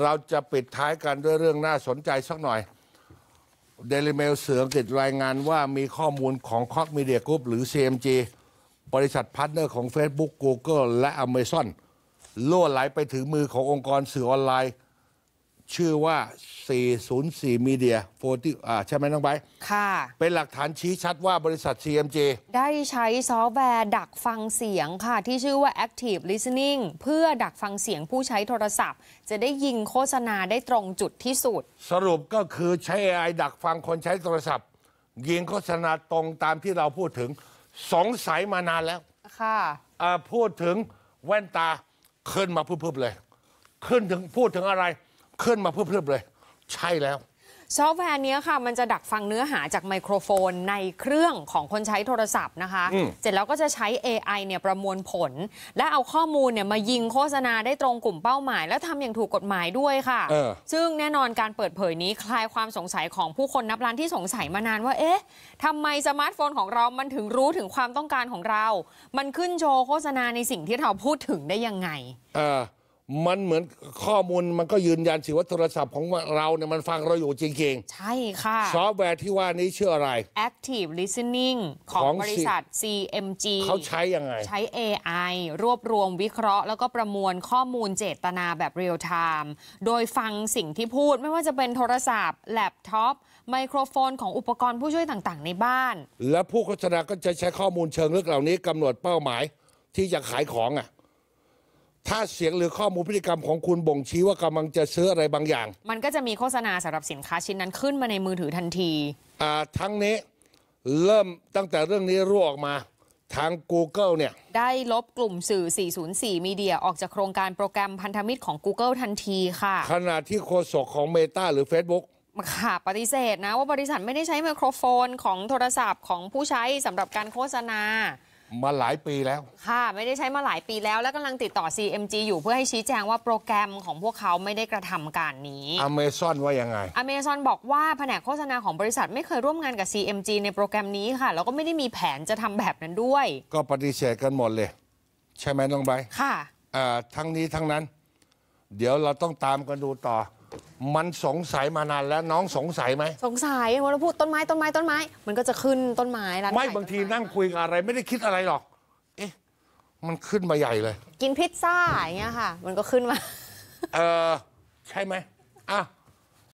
เราจะปิดท้ายกันด้วยเรื่องน่าสนใจสักหน่อย เดลิเมลเสืองกิดรายงานว่ามีข้อมูลของคอกมีเดียกรุ๊ปหรือ CMG บริษัทพาร์ทเนอร์ของ Facebook Google และ Amazon ล่วไหลไปถึงมือขององค์กรสื่อออนไลน์ชื่อว่า 404 Media ียโฟอ่าใช่ไหมน้องไบค่ะ เป็นหลักฐานชี้ชัดว่าบริษัท CMG ได้ใช้ซอฟต์แวร์ดักฟังเสียงค่ะ ที่ชื่อว่า Active Listening เพื่อดักฟังเสียงผู้ใช้โทรศัพท์ จะได้ยิงโฆษณาได้ตรงจุดที่สุด สรุปก็คือใช้ AI ดักฟังคนใช้โทรศัพท์ ยิงโฆษณาตรงตามที่เราพูดถึงสงสัยมานานแล้วค่ะอ่าพูดถึงแว่นตาขึ้นมาเพิ่มๆเลย ขึ้นถึงพูดถึงอะไรคลื่อนมาเพื่อๆเลยใช่แล้ว ซอฟต์แวร์นี้ค่ะ มันจะดักฟังเนื้อหาจากไมโครโฟนในเครื่องของคนใช้โทรศัพท์นะคะเสร็จแล้วก็จะใช้ AI เนี่ยประมวลผล และเอาข้อมูลเนี่ยมายิงโฆษณาได้ตรงกลุ่มเป้าหมาย และทำอย่างถูกกฎหมายด้วยค่ะ ซึ่งแน่นอนการเปิดเผยนี้คลายความสงสัยของผู้คนนับล้านที่สงสัยมานานว่า เอ๊ะทำไมสมาร์ทโฟนของเรา มันถึงรู้ถึงความต้องการของเรา มันขึ้นโชว์โฆษณาในสิ่งที่เราพูดถึงได้ยังไงมันเหมือนข้อมูลมันก็ยืนยันสิว่าโทรศัพท์ของเราเนี่ยมันฟังเราอยู่จริงๆ ใช่ค่ะซอฟต์แวร์ที่ว่านี้ชื่ออะไร Active Listening ของของบริษัท CMG เขาใช้ยังไง ใช้ AI รวบรวมวิเคราะห์แล้วก็ประมวลข้อมูลเจตนาแบบเรียลไทม์โดยฟังสิ่งที่พูดไม่ว่าจะเป็นโทรศัพท์แล็ปท็อปไมโครโฟนของอุปกรณ์ผู้ช่วยต่างๆ ในบ้าน และผู้โฆษณาก็จะใช้ข้อมูลเชิงลึกเหล่านี้กำหนดเป้าหมายที่จะขายของอ่ะถ้าเสียงหรือข้อมูลพฤติกรรมของคุณบ่งชี้ว่ากำลังจะซื้ออะไรบางอย่าง มันก็จะมีโฆษณาสำหรับสินค้าชิ้นนั้นขึ้นมาในมือถือทันที อ่าทั้งนี้เริ่มตั้งแต่เรื่องนี้รั่วออกมาทาง Google เนี่ย ได้ลบกลุ่มสื่อ 404มีเดียออกจากโครงการโปรแกรมพันธมิตรของ Google ทันทีค่ะ ขณะที่โฆษกของ Meta หรือ Facebook ค่ะปฏิเสธนะว่าบริษัทไม่ได้ใช้ไมโครโฟนของโทรศัพท์ของผู้ใช้สำหรับการโฆษณามาหลายปีแล้ว ค่ะ ไม่ได้ใช้มาหลายปีแล้ว และกำลังติดต่อ CMG อยู่เพื่อให้ชี้แจงว่าโปรแกรมของพวกเขาไม่ได้กระทำการนี้ Amazon ว่ายังไง Amazon บอกว่าแผนกโฆษณาของบริษัท ไม่เคยร่วมงานกับ CMG ในโปรแกรมนี้ค่ะ แล้วก็ไม่ได้มีแผนจะทำแบบนั้นด้วย ก็ปฏิเสธกันหมดเลย ใช่ไหมน้องใบ ค่ะอาทั้งนี้ทั้งนั้น เดี๋ยวเราต้องตามกันดูต่อมันสงสัยมานานแล้วน้องสงสัยไหม สงสัยเราพูดต้นไม้ต้นไม้ต้นไม้ มันก็จะขึ้นต้นไม้ละไม่บางทีนั่งคุยอะไรไม่ได้คิดอะไรหรอก เอ๊ะ มันขึ้นมาใหญ่เลย กินพิซซ่าอย่างเงี้ยค่ะ มันก็ขึ้นมาเออใช่ไหมอ่ะ